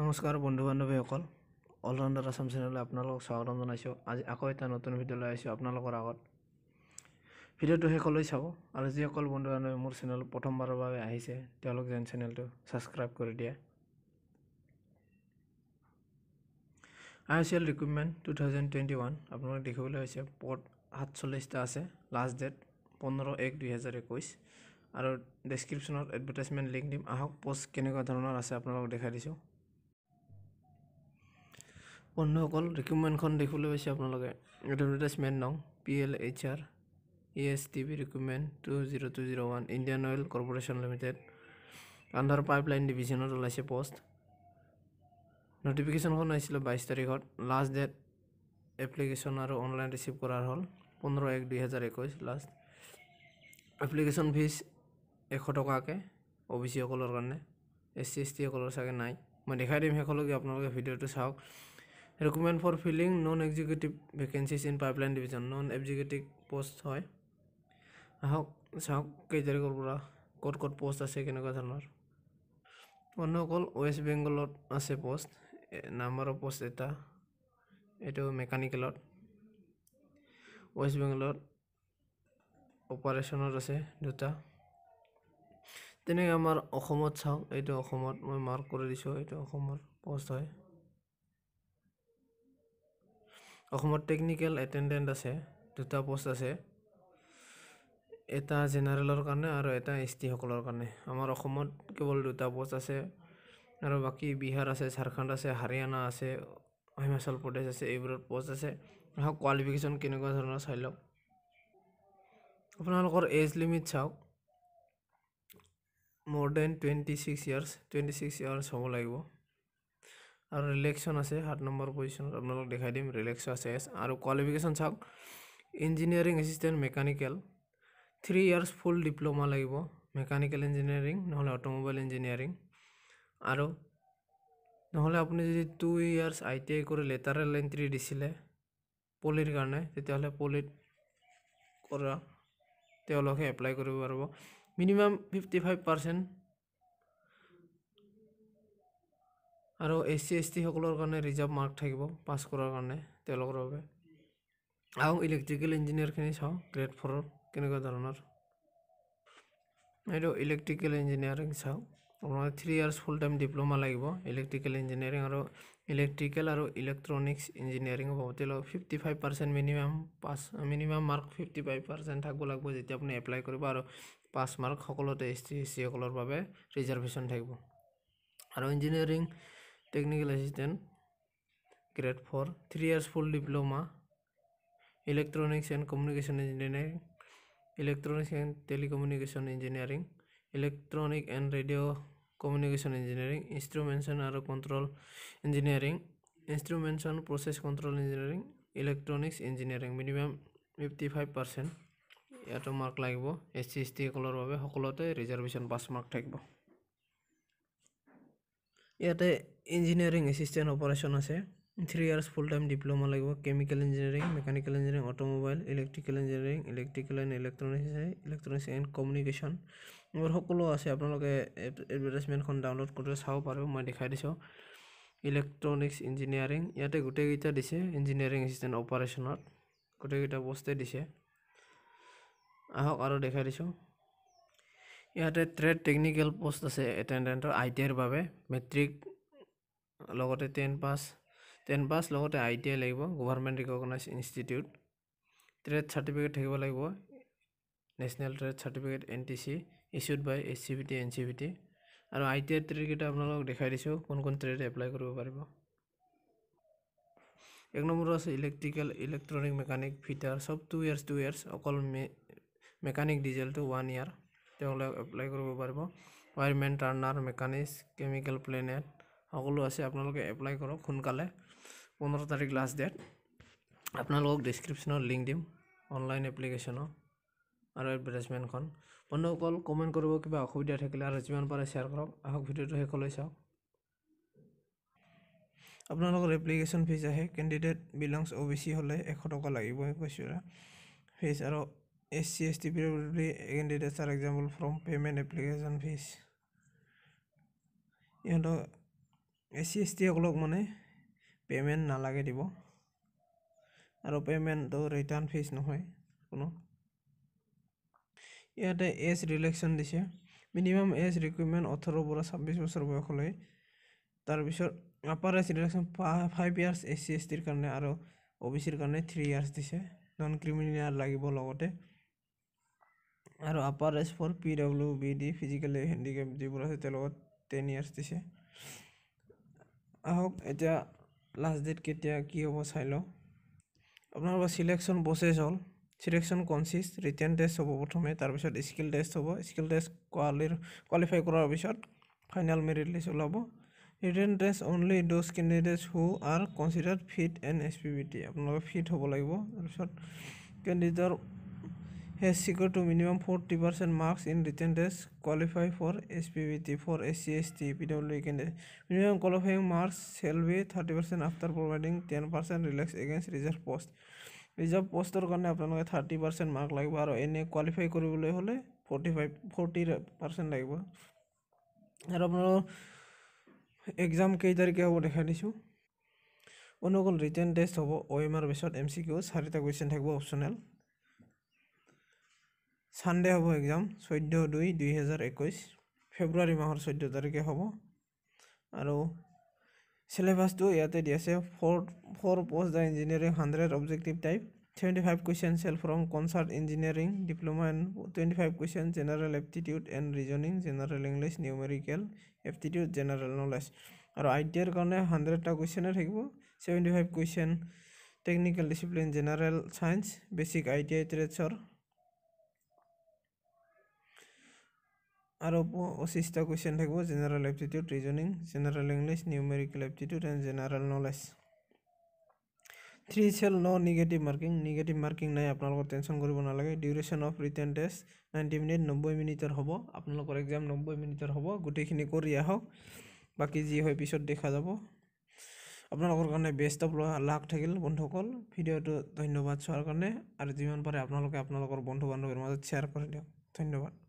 নমস্কাৰ বন্ধু বান্ধৱীসকল অলৰাউণ্ডাৰ আছাম চেনেললৈ আপোনালোকক স্বাগতম জনাইছোঁ আজি আকৌ এটা নতুন ভিডিঅ' লৈ আহিছোঁ আপোনালোকৰ আগত ভিডিঅ'টো শেষলৈ চাব আৰু যিসকল বন্ধু বান্ধৱী মোৰ চেনেল প্ৰথমবাৰৰ বাবে আহিছে তেওঁলোক যেন চেনেলটো ছাবস্ক্ৰাইব কৰি দিয়ে I S L recruitment two thousand twenty one আপোনালোক দেখিবলৈ হৈছে পদ সাতচল্লিছটা আছে লাষ্ট ডেট পোন্ধৰ এক দুহেজাৰ একৈছ আৰু ডেছক্ৰিপশ্যনত এডভাৰটাইজমেণ্ট লিংক দিম আহক পষ্ট কেনেকুৱা ধৰণৰ আছে আপোনালোকক দেখাই দিছোঁ বন্ধুসকল ৰিকুইপমেণ্টখন দেখিবলৈ পাইছে আপোনালোকে এডভাৰটাইজমেণ্ট নং P L H R E S T B recruitment two zero' two zero' one Indian Oil Corporation Limited under pipeline ডিভিজনত ওলাইছে পষ্ট নটিফিকেশ্যনখন আহিছিলোঁ বাইছ তাৰিখত লাষ্ট ডেট এপ্লিকেশ্যন আৰু অনলাইন ৰিচিভ কৰাৰ হ'ল পোন্ধৰ এক দুহেজাৰ একৈছ লাষ্ট এপ্লিকেশ্যন ফিজ এশ টকাকৈ অ' বি চিসকলৰ কাৰণে এছ চি এছ টিসকলৰ চাগে নাই মই দেখাই দিম শেষলৈকে আপোনালোকে ভিডিঅ'টো চাওক requirement for filling non executive vacancies in pipeline division non executive post হয় আহক চাওক কেইতাৰিখৰ পৰা ক'ত ক'ত পষ্ট আছে কেনেকুৱা ধৰণৰ অন্যসকল ৱেষ্ট বেংগলত আছে পষ্ট নাম্বাৰ অফ পষ্ট এটা এইটো মেকানিকেলত ৱেষ্ট বেংগলত অপাৰেশ্যনত আছে দুটা তেনেকৈ আমাৰ অসমত চাওক এইটো অসমত মই মাৰ্ক কৰি দিছোঁ এইটো অসমৰ পষ্ট হয় অসমত টেকনিকেল এটেণ্ডেণ্ট আছে দুটা পষ্ট আছে এটা জেনেৰেলৰ কাৰণে আৰু এটা এছ টিসকলৰ কাৰণে আমাৰ অসমত কেৱল দুটা পষ্ট আছে আৰু বাকী বিহাৰ আছে ঝাৰখণ্ড আছে হাৰিয়ানা আছে হিমাচল প্ৰদেশ আছে এইবোৰত প'ষ্ট আছে আহক কোৱালিফিকেশ্যন কেনেকুৱা ধৰণৰ চাই লওক আপোনালোকৰ এজ লিমিট চাওক more than twenty six years twenty six years হ'ব লাগিব আৰু ৰিলেক্সো আছে সাত নম্বৰ পজিশ্যনত আপোনালোকক দেখাই দিম ৰিলেক্সো আছে আৰু কোৱালিফিকেশ্যন চাওক engineering assistant mechanical three years full diploma লাগিব মেকানিকেল ইঞ্জিনিয়াৰিং নহ'লে অট'মোবাইল ইঞ্জিনিয়াৰিং আৰু নহ'লে আপুনি যদি two years I T I কৰি লেটাৰেল এণ্ট্ৰি দিছিলে পলিৰ কাৰণে তেতিয়াহ'লে পলিত কৰা তেওঁলোকে এপ্লাই কৰিব পাৰিব মিনিমাম ফিফটি ফাইভ পাৰ্চেণ্ট আৰু এছ চি এছ টিসকলৰ কাৰণে ৰিজাৰ্ভ মাৰ্ক থাকিব পাছ কৰাৰ কাৰণে তেওঁলোকৰ বাবে আৰু ইলেক্ট্ৰিকেল ইঞ্জিনিয়াৰখিনি চাওঁ গ্ৰেড ফ'ৰৰ কেনেকুৱা ধৰণৰ এইটো ইলেক্ট্ৰিকেল ইঞ্জিনিয়াৰিং চাওঁ আপোনাৰ three years full time diploma লাগিব ইলেক্ট্ৰিকেল ইঞ্জিনিয়াৰিং আৰু ইলেক্ট্ৰিকেল আৰু ইলেক্ট্ৰনিক্স ইঞ্জিনিয়াৰিং হ'ব তেওঁলোকে fifty five percent minimum pass minimum mark fifty five percent থাকিব লাগিব যেতিয়া আপুনি এপ্লাই কৰিব আৰু পাছ মাৰ্ক সকলোতে এছ টি এছ চি সকলৰ বাবে ৰিজাৰ্ভেশ্যন থাকিব আৰু engineering technical assistant grade four three years full diploma electronics and communication engineering electronics and telecommunication engineering electronic and radio' communication engineering ইনষ্ট্ৰুমেণ্টেশ্যন আৰু control engineering instrumentation process control engineering electronics engineering minimum fifty five percent ইয়াতো mark লাগিব S C S টিসকলৰ বাবে সকলোতে reservation পাঁচ mark থাকিব ইয়াতে engineering assistant operation আছে three years full time diploma লাগিব chemical engineering mechanical engineering automobile electrical engineering electrical and electronics electronics and communication মোৰ সকলো আছে আপোনালোকে এডভাৰ্টাইজমেণ্টখন ডাউনলোড কৰি চাব পাৰিব মই দেখাই দিছোঁ ইলেক্ট্ৰনিক্স ইঞ্জিনিয়াৰিং ইয়াতে গোটেইকেইটা দিছে ইঞ্জিনিয়াৰিং এছিষ্টেণ্ট অপাৰেশ্যনত গোটেইকেইটা বস্তুৱে দিছে আহক আৰু দেখাই দিছোঁ ইয়াতে ট্ৰেড টেকনিকেল প'ষ্ট আছে এটেণ্ডেণ্টৰ আই টি আইৰ বাবে মেট্ৰিক লগতে টেন পাছ টেন পাছ লগতে আই টি আই লাগিব government recognise institute trade certificate থাকিব লাগিব national trade certificate N T C issued by S C B T N C B T আৰু I T আইৰ ট্ৰেডকেইটা আপোনালোকক দেখাই দিছোঁ কোন কোন ট্ৰেড এপ্লাই কৰিব পাৰিব এক নম্বৰ আছে ইলেক্ট্ৰিকেল ইলেক্ট্ৰনিক মেকানিক ফিটাৰ চব টু ইয়াৰ্ছ টু ইয়াৰ্ছ অকল মে মেকানিক ডিজেলটো ওৱান ইয়াৰ তেওঁলোকে এপ্লাই কৰিব পাৰিব wireman turner mechanics chemical plant সকলো আছে আপোনালোকে এপ্লাই কৰক সোনকালে পোন্ধৰ তাৰিখ লাষ্ট ডেট আপোনালোকক ডিছক্ৰিপশ্যনত লিংক দিম অনলাইন এপ্লিকেশ্যনৰ আৰু এডভাৰ্টাইজমেণ্টখন বন্ধুসকল কমেণ্ট কৰিব কিবা অসুবিধা থাকিলে আৰু যিমান পাৰে শ্বেয়াৰ কৰক আহক ভিডিঅ'টো শেষলৈ চাওক আপোনালোকৰ এপ্লিকেশ্যন ফিজ আহে candidate belongs O' B C হ'লে এশ টকা লাগিবই কৈছোঁ ফিজ আৰু S C S T PWD candidates are exempted from payment application fees ইহঁতক এছ চি এছ টিসকলক মানে পে'মেণ্ট নালাগে দিব আৰু পে'মেণ্টটো ৰিটাৰ্ণ ফিজ নহয় কোনো ইয়াতে এজ ৰিলেকশ্যন দিছে মিনিমাম এজ ৰিকুইৰমেণ্ট ওঠৰৰ পৰা ছাব্বিছ বছৰ বয়সলৈ তাৰপিছত আপাৰ এজ ৰিলেকশ্যন ফা five years S C S টিৰ কাৰণে আৰু অ' বি চিৰ কাৰণে থ্ৰী ইয়াৰ্ছ দিছে নন ক্ৰিমিনেল লাগিব লগতে আৰু upper age for P W B D physically handicap যিবোৰ আছে তেওঁলোকক টেন ইয়াৰ্ছ দিছে আহক এতিয়া লাষ্ট ডেট কেতিয়া কি হ'ব চাই লওঁ আপোনালোকৰ চিলেকশ্যন প্ৰচেছ হ'ল চিলেকশ্যন কনচিষ্ট ৰিটেন টেষ্ট হ'ব প্ৰথমে তাৰপিছত স্কিল টেষ্ট হ'ব স্কিল টেষ্ট কোৱালি কোৱালিফাই কৰাৰ পিছত ফাইনেল মেৰিট লিষ্ট ওলাব written test only those candidates who are considered fit and S P B T আপোনালোকে ফিট হ'ব লাগিব তাৰপিছত কেণ্ডিডেটৰ has secured to minimum 40% marks in written test qualify for SPVT for SCST PWA candidate. Minimum qualifying marks shall be 30% after providing 10% relax against reserve post. Reserve post or gonna have 30% mark like baro any qualify curriculum 45 40% like baro. আৰু আপোনালোকৰ exam কেই তাৰিখে হ'ব দেখাই দিছোঁ অনুকূল written test হ'ব O' M R পিছত এম চি কিউ চাৰিটা কুৱেশ্যন থাকিব অপশ্যনেল ছানডে হ'ব এক্সাম চৈধ্য দুই দুই দুহেজাৰ একৈছ ফেব্ৰুৱাৰী মাহৰ চৈধ্য তাৰিখে হ'ব আৰু চিলেবাছটো ইয়াতে দি আছে for for post the engineering hundred objective type twenty five question shall from concerned engineering diploma and twenty five question general aptitude and reasoning general English numerical aptitude general knowledge আৰু আই টি আৰ কাৰণে হাণ্ড্ৰেডটা কুৱেশ্যনে থাকিব seventy five question technical discipline general science basic I T I ট্ৰেডছৰ আৰু পঁচিছটা question থাকিব general aptitude reasoning general English numerical aptitude and general knowledge three cell no' negative marking negative marking নাই আপোনালোকৰ টেনশ্যন কৰিব নালাগে duration of written test ninety minute নব্বৈ মিনিটৰ হ'ব আপোনালোকৰ এক্সাম নব্বৈ মিনিটৰ হ'ব গোটেইখিনি কৰি আহক বাকী যি হয় পিছত দেখা যাব আপোনালোকৰ কাৰণে বেষ্ট অফ লাক থাকিল বন্ধুসকল ভিডিঅ'টো ধন্যবাদ চোৱাৰ কাৰণে আৰু যিমান পাৰে আপোনালোকে আপোনালোকৰ বন্ধু বান্ধৱীৰ মাজত শ্বেয়াৰ কৰি দিয়ক ধন্যবাদ